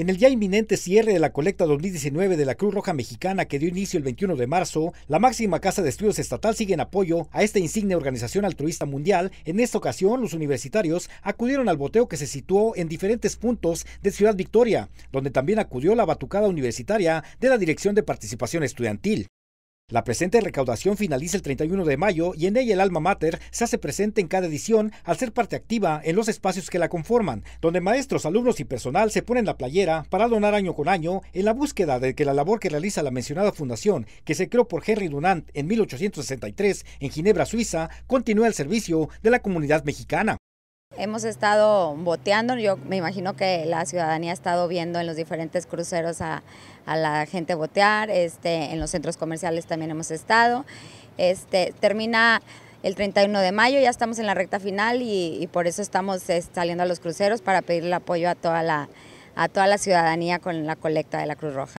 En el ya inminente cierre de la colecta 2019 de la Cruz Roja Mexicana que dio inicio el 21 de marzo, la máxima casa de estudios estatal sigue en apoyo a esta insigne organización altruista mundial. En esta ocasión, los universitarios acudieron al boteo que se situó en diferentes puntos de Ciudad Victoria, donde también acudió la batucada universitaria de la Dirección de Participación Estudiantil. La presente recaudación finaliza el 31 de mayo y en ella el alma mater se hace presente en cada edición al ser parte activa en los espacios que la conforman, donde maestros, alumnos y personal se ponen la playera para donar año con año en la búsqueda de que la labor que realiza la mencionada fundación, que se creó por Henry Dunant en 1863 en Ginebra, Suiza, continúe al servicio de la comunidad mexicana. Hemos estado boteando, yo me imagino que la ciudadanía ha estado viendo en los diferentes cruceros a, la gente botear, este, en los centros comerciales también hemos estado. Este, termina el 31 de mayo, ya estamos en la recta final y, por eso estamos saliendo a los cruceros para pedirle apoyo a toda la, a toda la ciudadanía con la colecta de la Cruz Roja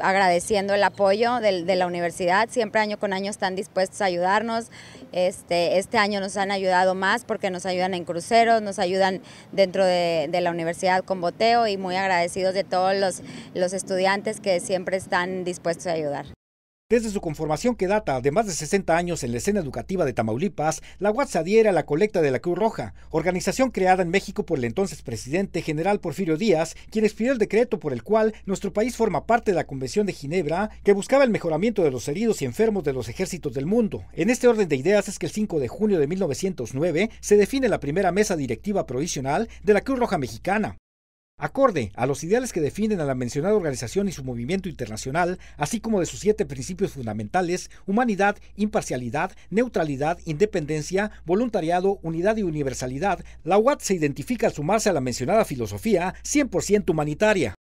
agradeciendo el apoyo de, la universidad, siempre año con año están dispuestos a ayudarnos, este, este, año nos han ayudado más porque nos ayudan en cruceros, nos ayudan dentro de, la universidad con boteo y muy agradecidos de todos los estudiantes que siempre están dispuestos a ayudar. Desde su conformación que data de más de 60 años en la escena educativa de Tamaulipas, la UAT se a la colecta de la Cruz Roja, organización creada en México por el entonces presidente general Porfirio Díaz, quien expidió el decreto por el cual nuestro país forma parte de la Convención de Ginebra, que buscaba el mejoramiento de los heridos y enfermos de los ejércitos del mundo. En este orden de ideas es que el 5 de junio de 1909 se define la primera mesa directiva provisional de la Cruz Roja Mexicana, Acorde a los ideales que definen a la mencionada organización y su movimiento internacional, así como de sus siete principios fundamentales, humanidad, imparcialidad, neutralidad, independencia, voluntariado, unidad y universalidad, la UAT se identifica al sumarse a la mencionada filosofía 100% humanitaria.